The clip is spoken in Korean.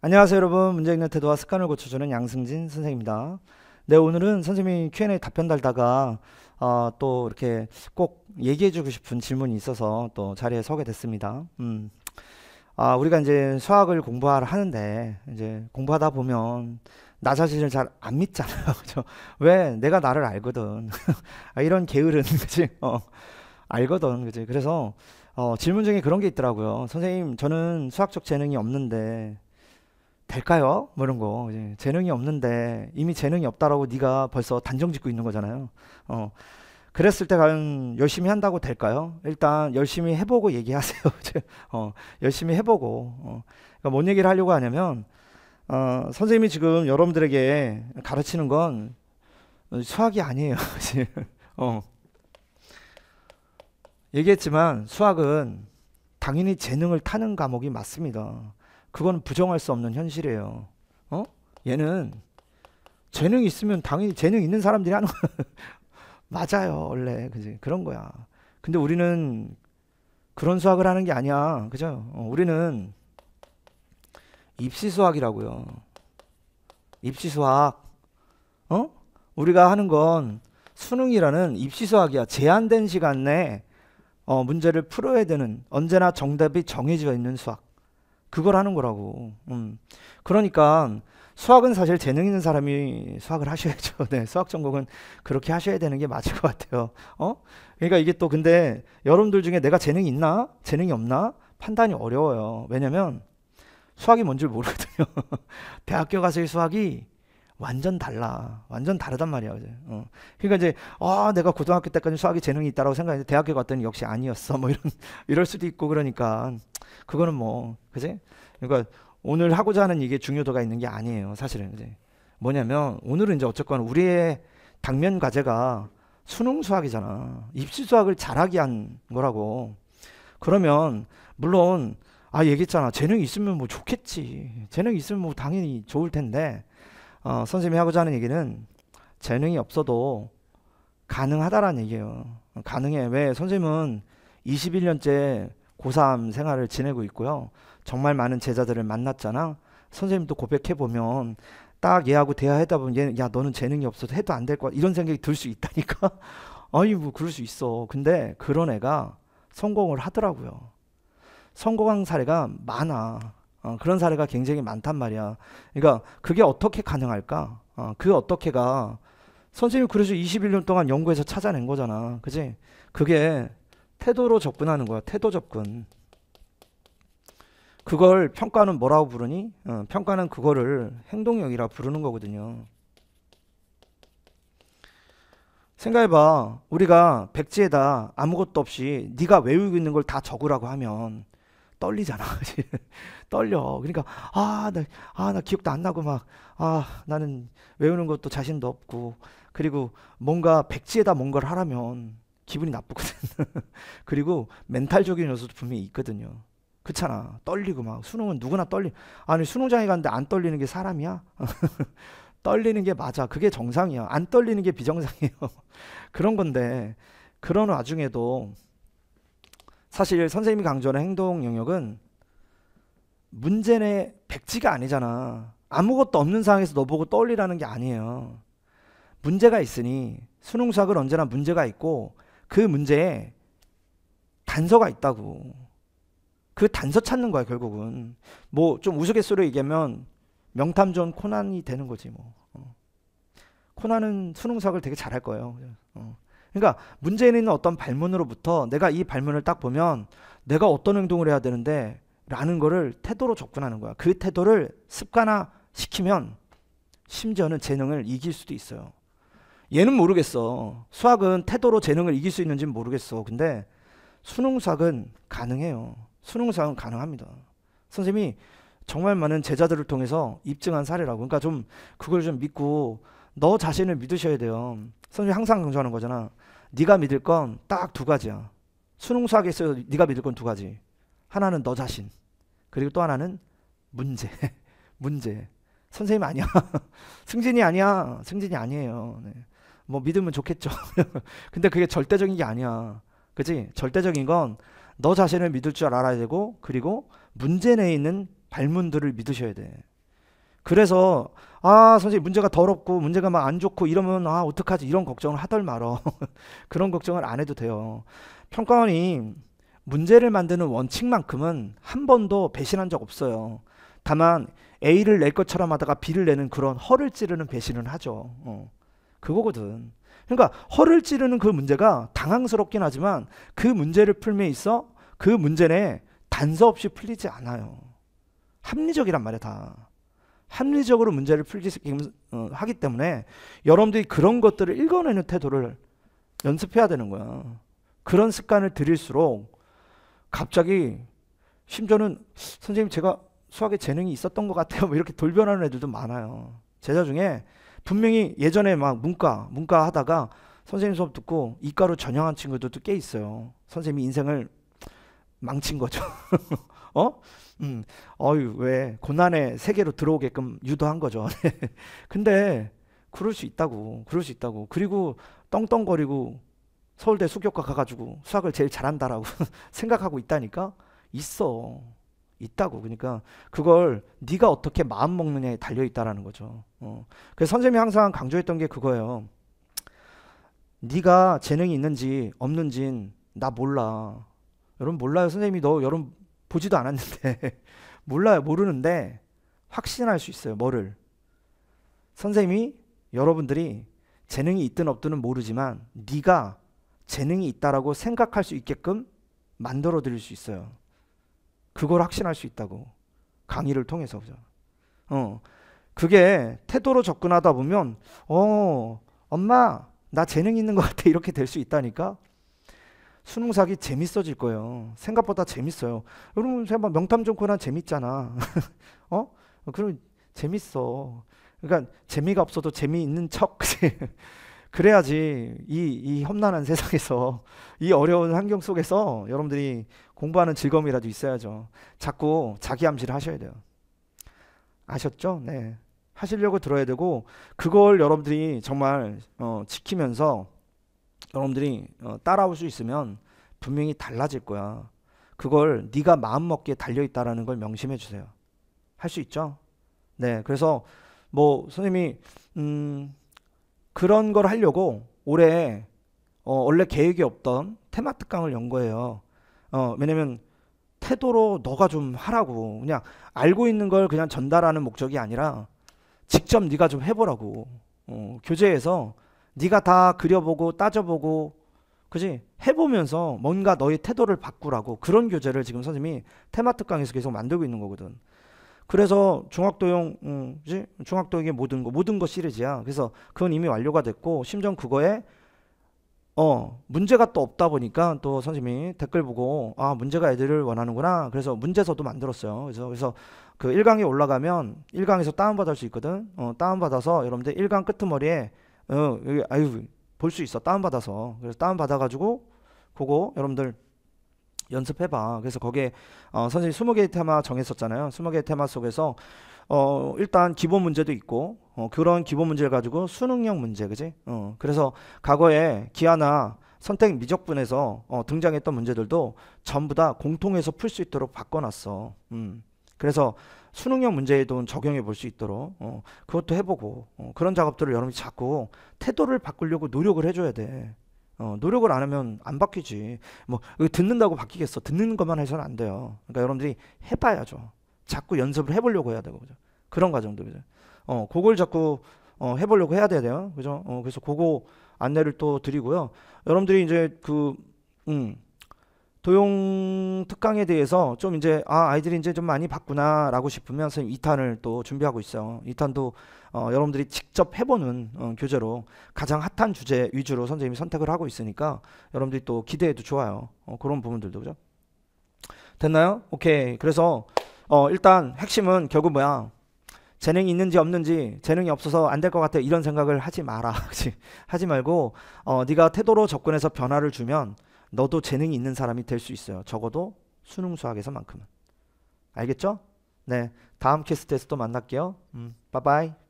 안녕하세요 여러분 문제 읽는 태도와 습관을 고쳐주는 양승진 선생입니다 네 오늘은 선생님이 Q&A 답변 달다가 어, 또 이렇게 꼭 얘기해주고 싶은 질문이 있어서 또 자리에 서게 됐습니다 음. 아 우리가 이제 수학을 공부하는데 이제 공부하다 보면 나 자신을 잘 안 믿잖아요 그죠 왜 내가 나를 알거든 아, 이런 게으른 그지 어 알거든 그지 그래서 어, 질문 중에 그런 게 있더라고요 선생님 저는 수학적 재능이 없는데 될까요? 뭐 이런 거 이제 재능이 없는데 이미 재능이 없다라고 네가 벌써 단정 짓고 있는 거잖아요. 어 그랬을 때 과연 열심히 한다고 될까요? 일단 열심히 해보고 얘기하세요. 어 열심히 해보고 어, 그러니까 뭔 얘기를 하려고 하냐면 어, 선생님이 지금 여러분들에게 가르치는 건 수학이 아니에요. 어. 얘기했지만 수학은 당연히 재능을 타는 과목이 맞습니다. 그건 부정할 수 없는 현실이에요. 어? 얘는 재능 있으면 당연히 재능 있는 사람들이 하는 거 맞아요, 원래. 그지? 그런 거야. 근데 우리는 그런 수학을 하는 게 아니야. 그죠? 어, 우리는 입시 수학이라고요. 입시 수학. 어? 우리가 하는 건 수능이라는 입시 수학이야. 제한된 시간 내 어, 문제를 풀어야 되는 언제나 정답이 정해져 있는 수학. 그걸 하는 거라고. 음. 그러니까 수학은 사실 재능 있는 사람이 수학을 하셔야죠. 네, 수학 전공은 그렇게 하셔야 되는 게 맞을 것 같아요. 어? 그러니까 이게 또 근데 여러분들 중에 내가 재능이 있나? 재능이 없나? 판단이 어려워요. 왜냐면 수학이 뭔지 모르거든요. 대학교 가서의 수학이 완전 달라. 완전 다르단 말이야. 그죠? 어. 그러니까 이제 아, 내가 고등학교 때까지 수학에 재능이 있다라고 생각했는데 대학교 갔더니 역시 아니었어. 뭐 이런 이럴 수도 있고 그러니까 그거는 뭐 그지? 그러니까 오늘 하고자 하는 이게 중요도가 있는 게 아니에요. 사실은 이제 뭐냐면 오늘은 이제 어쨌건 우리의 당면 과제가 수능 수학이잖아. 입시 수학을 잘하게 한 거라고. 그러면 물론 아 얘기했잖아. 재능이 있으면 뭐 좋겠지. 재능이 있으면 뭐 당연히 좋을 텐데 어, 선생님이 하고자 하는 얘기는 재능이 없어도 가능하다라는 얘기예요. 가능해. 왜? 선생님은 21년째 고3 생활을 지내고 있고요. 정말 많은 제자들을 만났잖아. 선생님도 고백해보면 딱 얘하고 대화했다 보면 얘는 야, 너는 재능이 없어도 해도 안 될 거야. 이런 생각이 들 수 있다니까. 아니, 뭐, 그럴 수 있어. 근데 그런 애가 성공을 하더라고요. 성공한 사례가 많아. 어, 그런 사례가 굉장히 많단 말이야. 그러니까 그게 어떻게 가능할까? 어, 그 어떻게가 선생님이 그래서 21년 동안 연구해서 찾아낸 거잖아. 그지? 그게 태도로 접근하는 거야. 태도 접근. 그걸 평가는 뭐라고 부르니? 어, 평가는 그거를 행동력이라 부르는 거거든요. 생각해봐. 우리가 백지에다 아무것도 없이 네가 외우고 있는 걸 다 적으라고 하면 떨리잖아. 떨려. 그러니까 아, 나, 아, 나 기억도 안 나고 막 아, 나는 외우는 것도 자신도 없고 그리고 뭔가 백지에다 뭔가를 하라면 기분이 나쁘거든. 그리고 멘탈적인 요소도 분명히 있거든요. 그렇잖아. 떨리고 막 수능은 누구나 떨리. 아니 수능장에 갔는데 안 떨리는 게 사람이야? 떨리는 게 맞아. 그게 정상이야. 안 떨리는 게 비정상이에요. 그런 건데 그런 와중에도 사실 선생님이 강조하는 행동 영역은 문제내 백지가 아니잖아. 아무것도 없는 상황에서 너 보고 떠올리라는 게 아니에요. 문제가 있으니 수능 수학은 언제나 문제가 있고 그 문제에 단서가 있다고. 그 단서 찾는 거야 결국은. 뭐 좀 우스갯소리로 얘기하면 명탐전 코난이 되는 거지 뭐. 어. 코난은 수능 수학을 되게 잘할 거예요. 어. 그러니까 문제는 있는 어떤 발문으로부터 내가 이 발문을 딱 보면 내가 어떤 행동을 해야 되는데 라는 거를 태도로 접근하는 거야. 그 태도를 습관화 시키면 심지어는 재능을 이길 수도 있어요. 얘는 모르겠어. 수학은 태도로 재능을 이길 수 있는지는 모르겠어. 근데 수능 수학은 가능해요. 수능 수학은 가능합니다. 선생님이 정말 많은 제자들을 통해서 입증한 사례라고. 그러니까 좀 그걸 좀 믿고 너 자신을 믿으셔야 돼요. 선생님 항상 강조하는 거잖아. 네가 믿을 건 딱 두 가지야. 수능 수학에 있어서 네가 믿을 건 두 가지. 하나는 너 자신. 그리고 또 하나는 문제. 문제. 선생님 아니야. 승진이 아니야. 승진이 아니에요. 네. 뭐 믿으면 좋겠죠. 근데 그게 절대적인 게 아니야. 그지? 절대적인 건 너 자신을 믿을 줄 알아야 되고, 그리고 문제 내에 있는 발문들을 믿으셔야 돼. 그래서 아 선생님 문제가 더럽고 문제가 막 안 좋고 이러면 아 어떡하지 이런 걱정을 하덜 말어 그런 걱정을 안 해도 돼요 평가원이 문제를 만드는 원칙만큼은 한 번도 배신한 적 없어요 다만 A를 낼 것처럼 하다가 B를 내는 그런 허를 찌르는 배신은 하죠 어. 그거거든 그러니까 허를 찌르는 그 문제가 당황스럽긴 하지만 그 문제를 풀며 있어 그 문제 내 단서 없이 풀리지 않아요 합리적이란 말이야 다 합리적으로 문제를 풀기 어, 하기 때문에 여러분들이 그런 것들을 읽어내는 태도를 연습해야 되는 거야. 그런 습관을 들일수록 갑자기 심지어는 선생님 제가 수학에 재능이 있었던 것 같아요. 뭐 이렇게 돌변하는 애들도 많아요. 제자 중에 분명히 예전에 막 문과 문과 하다가 선생님 수업 듣고 이과로 전향한 친구들도 꽤 있어요. 선생님이 인생을 망친 거죠. 어? 음, 어유 왜 고난의 세계로 들어오게끔 유도한 거죠. 네. 근데 그럴 수 있다고, 그럴 수 있다고. 그리고 떵떵거리고 서울대 수교과 가가지고 수학을 제일 잘한다라고 생각하고 있다니까 있어, 있다고. 그러니까 그걸 네가 어떻게 마음 먹느냐에 달려 있다라는 거죠. 어. 그래서 선생님이 항상 강조했던 게 그거예요. 네가 재능이 있는지 없는진 나 몰라. 여러분 몰라요. 선생님이 너 여러분 보지도 않았는데 몰라요. 모르는데 확신할 수 있어요. 뭐를. 선생님이 여러분들이 재능이 있든 없든 은 모르지만 네가 재능이 있다라고 생각할 수 있게끔 만들어 드릴 수 있어요. 그걸 확신할 수 있다고. 강의를 통해서. 그죠? 어. 그게 태도로 접근하다 보면 어, 엄마 나 재능 있는 것 같아 이렇게 될 수 있다니까. 수능사기 재밌어질 거예요. 생각보다 재밌어요. 여러분, 생각 명탐정 코난 재밌잖아. 어? 그럼 재밌어. 그러니까 재미가 없어도 재미있는 척. 그래야지 이, 이 험난한 세상에서 이 어려운 환경 속에서 여러분들이 공부하는 즐거움이라도 있어야죠. 자꾸 자기 암시를 하셔야 돼요. 아셨죠? 네. 하시려고 들어야 되고 그걸 여러분들이 정말 어, 지키면서 여러분들이 어, 따라올 수 있으면 분명히 달라질 거야. 그걸 네가 마음 먹기에 달려 있다라는 걸 명심해 주세요. 할 수 있죠? 네. 그래서 뭐 선생님이 음 그런 걸 하려고 올해 어 원래 계획이 없던 테마 특강을 연 거예요. 어 왜냐면 태도로 너가 좀 하라고 그냥 알고 있는 걸 그냥 전달하는 목적이 아니라 직접 네가 좀 해보라고 어 교재에서 네가 다 그려보고 따져보고 그지 해보면서 뭔가 너의 태도를 바꾸라고 그런 교재를 지금 선생님이 테마특 강에서 계속 만들고 있는 거거든. 그래서 중학도용 음, 그지 중학도용의 모든 거 모든 거 시리즈야. 그래서 그건 이미 완료가 됐고 심지어 그거에 어 문제가 또 없다 보니까 또 선생님이 댓글 보고 아 문제가 애들을 원하는구나. 그래서 문제서도 만들었어요. 그래서 그래서 그 1강에 올라가면 1강에서 다운 받을 수 있거든. 어 다운 받아서 여러분들 1강 끄트머리에 어, 여기 아유 볼 수 있어 다운 받아서 그래서 다운 받아 가지고 그거 여러분들 연습해봐. 그래서 거기에 어, 선생님 20개의 테마 정했었잖아요. 20개의 테마 속에서 어, 일단 기본 문제도 있고 어, 그런 기본 문제를 가지고 수능형 문제, 그지? 어, 그래서 과거에 기아나 선택 미적분에서 어, 등장했던 문제들도 전부 다 공통해서 풀 수 있도록 바꿔놨어. 음. 그래서 수능형 문제에도 적용해 볼 수 있도록 어, 그것도 해보고 어, 그런 작업들을 여러분이 자꾸 태도를 바꾸려고 노력을 해줘야 돼. 어, 노력을 안 하면 안 바뀌지. 뭐 듣는다고 바뀌겠어. 듣는 것만 해서는 안 돼요. 그러니까 여러분들이 해봐야죠. 자꾸 연습을 해보려고 해야 되고 그죠? 그런 과정도 이죠 어, 그걸 자꾸 어, 해보려고 해야 돼요. 그죠? 어, 그래서 그거 안내를 또 드리고요. 여러분들이 이제 그 음. 도용 특강에 대해서 좀 이제 아 아이들이 이제 좀 많이 봤구나라고 싶으면 선생님 2탄을 또 준비하고 있어요. 2탄도 어, 여러분들이 직접 해보는 어, 교재로 가장 핫한 주제 위주로 선생님이 선택을 하고 있으니까 여러분들이 또 기대해도 좋아요. 어, 그런 부분들도 그죠? 됐나요? 오케이. 그래서 어, 일단 핵심은 결국 뭐야? 재능이 있는지 없는지 재능이 없어서 안 될 것 같아 이런 생각을 하지 마라. 하지 말고 어, 네가 태도로 접근해서 변화를 주면 너도 재능이 있는 사람이 될 수 있어요. 적어도 수능 수학에서만큼은. 알겠죠? 네. 다음 캐스트에서 또 만날게요. 음, 바이바이.